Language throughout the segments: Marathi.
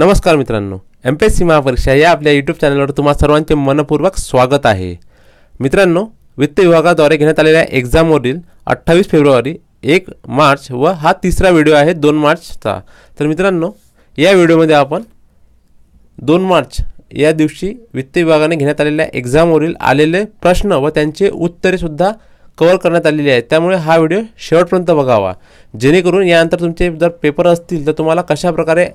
नमस्कार मित्रांनो एम पी एस सी महापरीक्षा या आपल्या यूट्यूब चॅनलवर तुम्हा सर्वांचे मनपूर्वक स्वागत आहे मित्रांनो वित्त विभागाद्वारे घेण्यात आलेल्या एक्झामवरील अठ्ठावीस फेब्रुवारी एक मार्च व हा तिसरा व्हिडिओ आहे दोन मार्चचा तर मित्रांनो या व्हिडिओमध्ये आपण दोन मार्च या दिवशी वित्त विभागाने घेण्यात आलेल्या एक्झामवरील आलेले प्रश्न व त्यांचे उत्तरेसुद्धा कवर करण्यात आलेले आहे त्यामुळे हा व्हिडिओ शेवटपर्यंत बघावा जेणेकरून यानंतर तुमचे जर पेपर असतील तर तुम्हाला कशाप्रकारे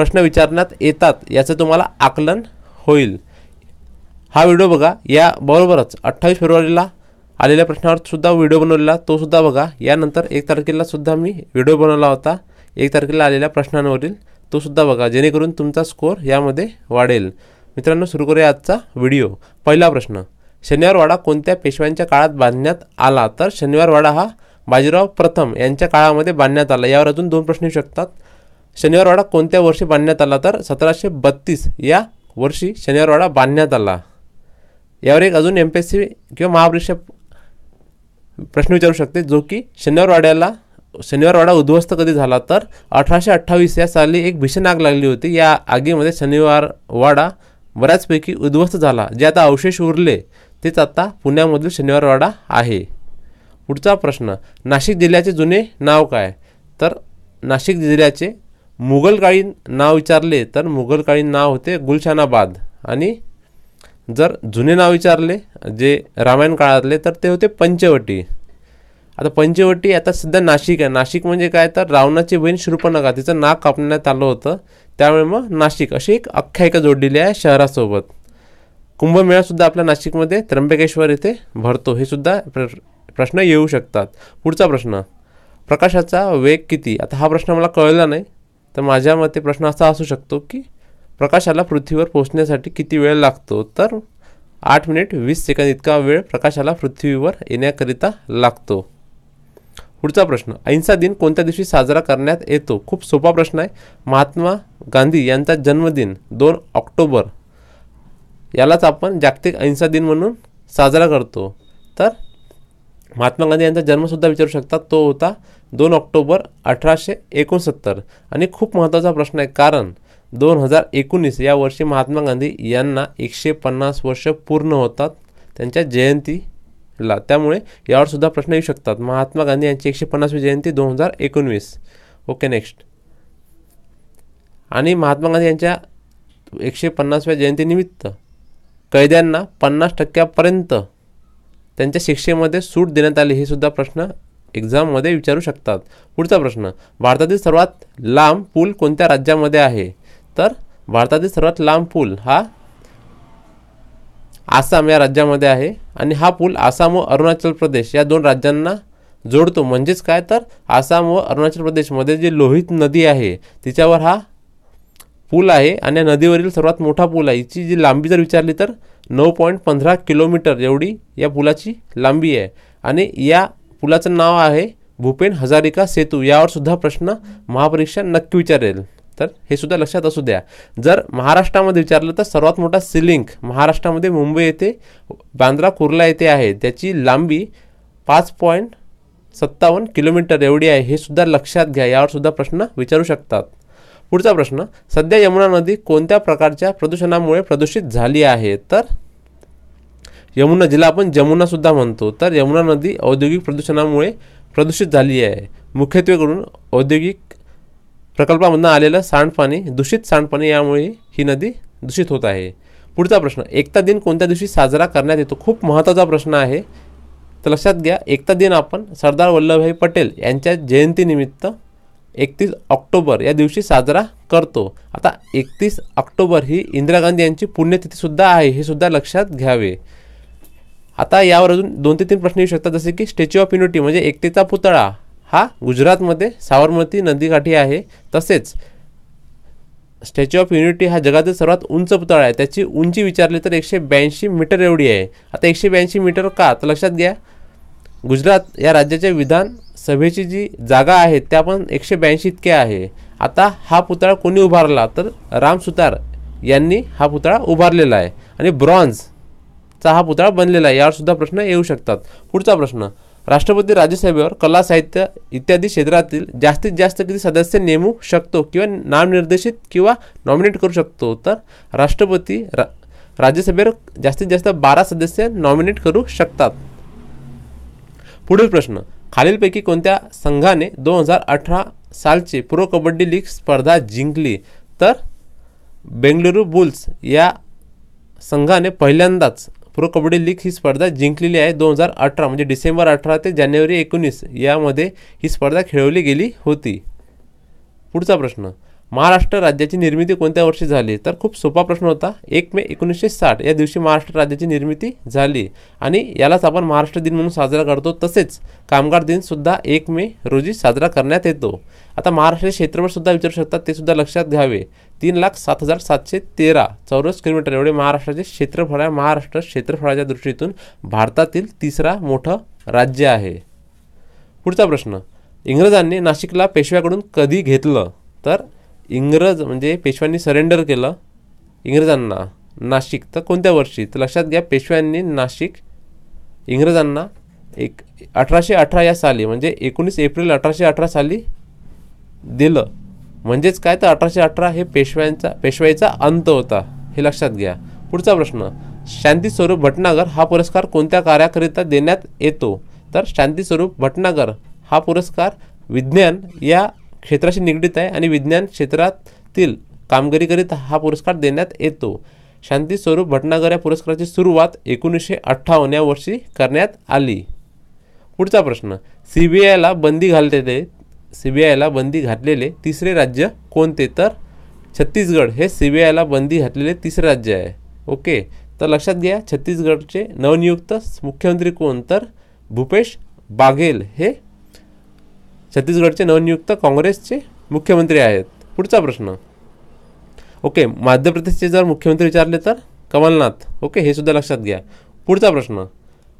प्रश्न विचारण्यात येतात याचं तुम्हाला आकलन होईल हा व्हिडिओ बघा याबरोबरच अठ्ठावीस फेब्रुवारीला आलेल्या प्रश्नावर सुद्धा व्हिडिओ बनवलेला तो सुद्धा बघा यानंतर एक तारखेला सुद्धा मी व्हिडिओ बनवला होता एक तारखेला आलेल्या प्रश्नांवरील तो सुद्धा बघा जेणेकरून तुमचा स्कोअर यामध्ये वाढेल मित्रांनो सुरू करूया आजचा व्हिडिओ पहिला प्रश्न शनिवारवाडा कोणत्या पेशव्यांच्या काळात बांधण्यात आला तर शनिवारवाडा हा बाजीराव प्रथम यांच्या काळामध्ये बांधण्यात आला यावर अजून दोन प्रश्न येऊ शकतात शनिवारवाडा कोणत्या वर्षी बांधण्यात आला तर सतराशे बत्तीस या वर्षी शनिवारवाडा बांधण्यात आला यावर एक अजून एम पी एस सी किंवा महापरीक्षा प्रश्न विचारू शकते जो की शनिवारवाड्याला शनिवारवाडा उद्ध्वस्त कधी झाला तर अठराशे अठ्ठावीस या साली एक भीषण आग लागली होती या आगीमध्ये शनिवारवाडा बऱ्याचपैकी उद्ध्वस्त झाला जे आता अवशेष उरले तेच आता पुण्यामधील शनिवारवाडा आहे पुढचा प्रश्न नाशिक जिल्ह्याचे जुने नाव काय तर नाशिक जिल्ह्याचे मुघलकाळीन नाव विचारले तर मुघलकाळीन नाव होते गुलशानाबाद आणि जर जुने नाव विचारले जे रामायण काळातले तर ते होते पंचवटी आता पंचवटी आता सध्या नाशिक आहे नाशिक म्हणजे काय तर रावणाची बहीण शृपणका तिचं नाक कापण्यात आलं होतं त्यामुळे मग नाशिक अशी एक आख्यायिका जोडलेली आहे शहरासोबत कुंभमेळासुद्धा आपल्या नाशिकमध्ये त्र्यंबकेश्वर येथे भरतो हे सुद्धा प्र प्रश्न येऊ शकतात पुढचा प्रश्न प्रकाशाचा वेग किती आता हा प्रश्न मला कळला नाही तर माझ्या मते प्रश्न असा असू शकतो की प्रकाशाला पृथ्वीवर पोहोचण्यासाठी किती वेळ लागतो तर आठ मिनिट वीस सेकंद इतका वेळ प्रकाशाला पृथ्वीवर येण्याकरिता लागतो पुढचा प्रश्न अहिंसा दिन कोणत्या दिवशी साजरा करण्यात येतो खूप सोपा प्रश्न आहे महात्मा गांधी यांचा जन्मदिन दोन ऑक्टोबर यालाच आपण जागतिक अहिंसा दिन म्हणून साजरा करतो तर महात्मा गांधी यांचा जन्मसुद्धा विचारू शकतात तो होता दोन ऑक्टोबर अठराशे एकोणसत्तर आणि खूप महत्त्वाचा प्रश्न आहे कारण दोन हजार एकोणीस या वर्षी महात्मा गांधी यांना एकशे पन्नास वर्ष पूर्ण होतात त्यांच्या जयंतीला त्यामुळे यावरसुद्धा प्रश्न येऊ शकतात महात्मा गांधी यांची एकशे पन्नासवी जयंती दोन हजार एकोणवीस ओके नेक्स्ट आणि महात्मा गांधी यांच्या एकशे पन्नासव्या जयंतीनिमित्त कैद्यांना पन्नास टक्क्यापर्यंत त्यांच्या शिक्षेमध्ये सूट देण्यात आली हे सुद्धा प्रश्न एक्झाममध्ये विचारू शकतात पुढचा प्रश्न भारतातील सर्वात लांब पूल कोणत्या राज्यामध्ये आहे तर भारतातील सर्वात लांब पूल हा आसाम या राज्यामध्ये आहे आणि हा पूल आसाम व अरुणाचल प्रदेश या दोन राज्यांना जोडतो म्हणजेच काय तर आसाम व अरुणाचल प्रदेशमध्ये जी लोहित नदी आहे तिच्यावर हा पूल आहे आणि या नदीवरील सर्वात मोठा पूल आहे याची जी लांबी जर विचारली तर नऊ पॉईंट पंधरा किलोमीटर एवढी या पुलाची लांबी आहे आणि या पुलाचं नाव आहे भूपेन हजारिका सेतू यावर सुद्धा प्रश्न महापरीक्षा नक्की विचारेल तर हे सुद्धा लक्षात असू द्या जर महाराष्ट्रामध्ये विचारलं तर सर्वात मोठा सिलिंक महाराष्ट्रामध्ये मुंबई येथे बांद्रा कुर्ला येथे आहे त्याची लांबी पाच पॉईंट सत्तावन्न किलोमीटर एवढी आहे हे सुद्धा लक्षात घ्या यावर सुद्धा प्रश्न विचारू शकतात पुढचा प्रश्न सध्या यमुना नदी कोणत्या प्रकारच्या प्रदूषणामुळे प्रदूषित झाली आहे तर यमुना जिला आपण जमुनासुद्धा म्हणतो तर यमुना नदी औद्योगिक प्रदूषणामुळे प्रदूषित झाली आहे मुख्यत्वे करून औद्योगिक प्रकल्पामधनं आलेलं सांडपाणी दूषित सांडपाणी यामुळे ही नदी दूषित होत आहे पुढचा प्रश्न एकता दिन कोणत्या दिवशी साजरा करण्यात येतो खूप महत्त्वाचा प्रश्न आहे तर लक्षात घ्या एकता दिन आपण सरदार वल्लभभाई पटेल यांच्या जयंतीनिमित्त एकतीस ऑक्टोबर या दिवशी साजरा करतो आता एकतीस ऑक्टोबर ही इंदिरा गांधी यांची पुण्यतिथीसुद्धा आहे हे सुद्धा लक्षात घ्यावे आता यावर अजून दोन ते तीन प्रश्न येऊ शकतात जसे की स्टॅच्यू ऑफ युनिटी म्हणजे एकतेचा पुतळा हा गुजरातमध्ये साबरमती नदीकाठी आहे तसेच स्टॅच्यू ऑफ युनिटी हा जगातील सर्वात उंच पुतळा आहे त्याची उंची विचारली तर एकशे ब्याऐंशी मीटर एवढी आहे आता एकशे ब्याऐंशी मीटर का तर लक्षात घ्या गुजरात या राज्याच्या विधानसभेची जी जागा आहे त्या पण एकशे ब्याऐंशी इतके आहे आता हा पुतळा कोणी उभारला तर राम सुतार यांनी हा पुतळा उभारलेला आहे आणि ब्रॉन्झचा हा पुतळा बनलेला आहे यावरसुद्धा प्रश्न येऊ शकतात पुढचा प्रश्न राष्ट्रपती राज्यसभेवर कला साहित्य इत्यादी क्षेत्रातील जास्तीत जास्त किती सदस्य नेमू शकतो किंवा नामनिर्देशित किंवा नॉमिनेट करू शकतो तर राष्ट्रपती रा राज्यसभेवर जास्तीत जास्त बारा सदस्य नॉमिनेट करू शकतात पुढील प्रश्न खालीलपैकी कोणत्या संघाने दोन हजार अठरा सालची प्रो कबड्डी लीग स्पर्धा जिंकली तर बेंगलुरू बुल्स या संघाने पहिल्यांदाच प्रो कबड्डी लीग ही स्पर्धा जिंकलेली आहे दोन हजार अठरा म्हणजे डिसेंबर अठरा ते जानेवारी एकोणीस यामध्ये ही स्पर्धा खेळवली गेली होती पुढचा प्रश्न महाराष्ट्र राज्याची निर्मिती कोणत्या वर्षी झाली तर खूप सोपा प्रश्न होता एक मे एकोणीसशे साठ या दिवशी महाराष्ट्र राज्याची निर्मिती झाली आणि यालाच आपण महाराष्ट्र दिन म्हणून साजरा करतो तसेच कामगार दिनसुद्धा एक मे रोजी साजरा करण्यात येतो आता महाराष्ट्र क्षेत्रफळसुद्धा विचारू शकतात ते सुद्धा लक्षात घ्यावे तीन लाख सात हजार सातशे तेरा चौरस किलोमीटर एवढे महाराष्ट्राचे क्षेत्रफळ आहे महाराष्ट्र क्षेत्रफळाच्या दृष्टीतून भारतातील तिसरा मोठं राज्य आहे पुढचा प्रश्न इंग्रजांनी नाशिकला पेशव्याकडून कधी घेतलं तर इंग्रज म्हणजे पेशव्यांनी सरेंडर केलं इंग्रजांना नाशिक तर कोणत्या वर्षी तर लक्षात घ्या पेशव्यांनी नाशिक इंग्रजांना एक अठराशे अठरा या साली म्हणजे एकोणीस एप्रिल अठराशे अठरा साली दिलं म्हणजेच काय तर अठराशे अठरा हे पेशव्यांचा पेशवाईचा अंत होता हे लक्षात घ्या पुढचा प्रश्न शांती स्वरूप भटनागर हा पुरस्कार कोणत्या कार्याकरिता देण्यात येतो तर शांती स्वरूप भटनागर हा पुरस्कार विज्ञान या क्षेत्राशी निगडीत आहे आणि विज्ञान क्षेत्रातील कामगिरीकरिता हा पुरस्कार देण्यात येतो शांती स्वरूप भटनागर या पुरस्काराची सुरुवात एकोणीसशे अठ्ठावन्न या वर्षी करण्यात आली पुढचा प्रश्न सी बी आयला बंदी घाललेले सी बी आयला बंदी घातलेले तिसरे राज्य कोणते तर छत्तीसगड हे सी बी आयला बंदी घातलेले तिसरे राज्य आहे ओके तर लक्षात घ्या छत्तीसगडचे नवनियुक्त मुख्यमंत्री कोण तर भूपेश बाघेल हे छत्तीसगडचे नवनियुक्त काँग्रेसचे मुख्यमंत्री आहेत पुढचा प्रश्न ओके मध्य प्रदेशचे जर मुख्यमंत्री विचारले तर कमलनाथ ओके हे सुद्धा लक्षात घ्या पुढचा प्रश्न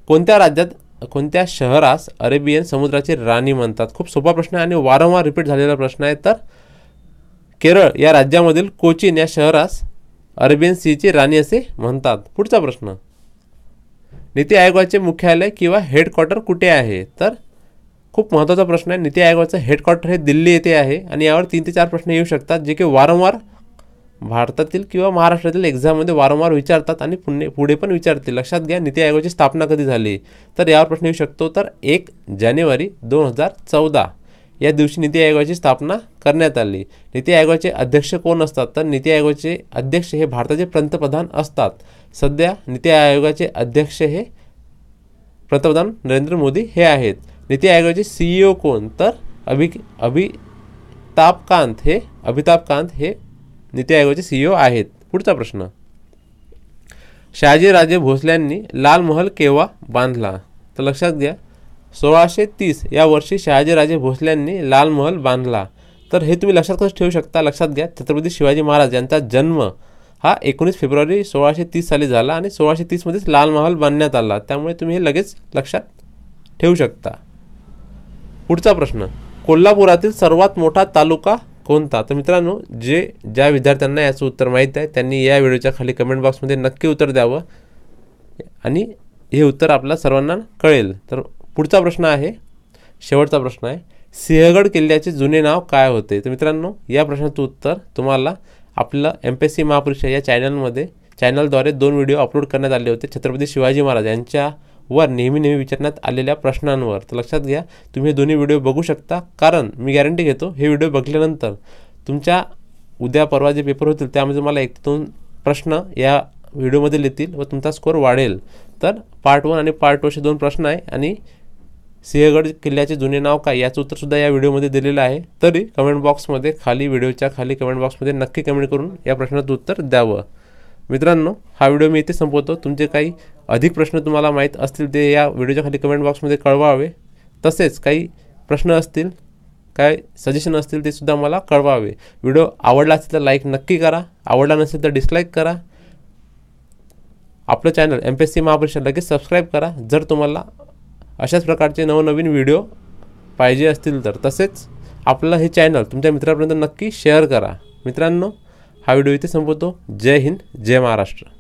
कोणत्या राज्यात कोणत्या शहरास अरेबियन समुद्राची राणी म्हणतात खूप सोपा प्रश्न आहे आणि वारंवार रिपीट झालेला प्रश्न आहे तर केरळ या राज्यामधील कोचीन या शहरास अरेबियन सीची राणी असे म्हणतात पुढचा प्रश्न नीती आयोगाचे मुख्यालय किंवा हेडक्वार्टर कुठे आहे तर खूप महत्त्वाचा प्रश्न आहे नीती आयोगाचं हेडक्वार्टर हे दिल्ली येथे आहे आणि यावर तीन ते चार प्रश्न येऊ शकतात जे की वारंवार भारतातील किंवा महाराष्ट्रातील एक्झाममध्ये वारंवार विचारतात आणि पुणे पुढे पण विचारतील लक्षात घ्या नीती आयोगाची स्थापना कधी झाली तर यावर प्रश्न येऊ शकतो तर एक जानेवारी दोन हजार चौदा या दिवशी नीती आयोगाची स्थापना करण्यात आली नीती आयोगाचे अध्यक्ष कोण असतात तर नीती आयोगाचे अध्यक्ष हे भारताचे पंतप्रधान असतात सध्या नीती आयोगाचे अध्यक्ष हे पंतप्रधान नरेंद्र मोदी हे आहेत नीती आयोगाचे सीईओ e कोण तर अभि अभितापकांत हे अभितापकांत हे नीती आयोगाचे सीईओ e आहेत पुढचा प्रश्न शहाजीराजे भोसल्यांनी लाल महल केव्हा बांधला तर लक्षात घ्या सोळाशे तीस या वर्षी शहाजीराजे भोसल्यांनी लाल महल बांधला तर हे तुम्ही लक्षात कसं ठेवू शकता लक्षात घ्या छत्रपती शिवाजी महाराज यांचा जन्म हा एकोणीस फेब्रुवारी सोळाशे तीस साली झाला आणि सोळाशे तीसमध्येच लाल महल बांधण्यात आला त्यामुळे तुम्ही हे लगेच लक्षात ठेवू शकता पुढचा प्रश्न कोल्हापुरातील सर्वात मोठा तालुका कोणता तर मित्रांनो जे ज्या विद्यार्थ्यांना याचं उत्तर माहीत आहे त्यांनी या व्हिडिओच्या खाली कमेंट बॉक्समध्ये नक्की उत्तर द्यावं आणि हे उत्तर आपल्या सर्वांना कळेल तर पुढचा प्रश्न आहे शेवटचा प्रश्न आहे सिंहगड किल्ल्याचे जुने नाव काय होते तर मित्रांनो या प्रश्नाचं उत्तर तुम्हाला आपलं एम पी एस सी महापरीक्षा या चॅनलमध्ये चॅनलद्वारे दोन व्हिडिओ अपलोड करण्यात आले होते छत्रपती शिवाजी महाराज यांच्या वर नेहमी नेहमी विचारण्यात आलेल्या प्रश्नांवर तर लक्षात घ्या तुम्ही हे दोन्ही व्हिडिओ बघू शकता कारण मी गॅरंटी घेतो हे व्हिडिओ बघल्यानंतर तुमच्या उद्या परवा जे पेपर होतील त्यामध्ये तुम्हाला एक दोन प्रश्न या व्हिडिओमध्ये येतील व तुमचा स्कोर वाढेल तर पार्ट वन आणि पार्ट असे दोन प्रश्न आहे आणि सिंहगड किल्ल्याचे जुने नाव काय याचं उत्तरसुद्धा या व्हिडिओमध्ये दिलेलं आहे तरी कमेंट बॉक्समध्ये खाली व्हिडिओच्या खाली कमेंट बॉक्समध्ये नक्की कमेंट करून या प्रश्नाचं उत्तर द्यावं मित्रांनो हा व्हिडिओ मी इथे संपवतो तुमचे काही अधिक प्रश्न तुम्हाला माहीत असतील ते या व्हिडिओच्या खाली कमेंट बॉक्समध्ये कळवावे तसेच काही प्रश्न असतील काय सजेशन असतील ते सुद्धा मला कळवावे व्हिडिओ आवडला असेल तर लाईक नक्की करा आवडला नसेल तर डिसलाईक करा आपलं channel M P S C महापरिषद लगेच सबस्क्राईब करा जर तुम्हाला अशाच प्रकारचे नवनवीन व्हिडिओ पाहिजे असतील तर तसेच आपलं हे चॅनल तुमच्या मित्रापर्यंत नक्की शेअर करा मित्रांनो हा व्हिडिओ इथे संपवतो जय हिंद जय महाराष्ट्र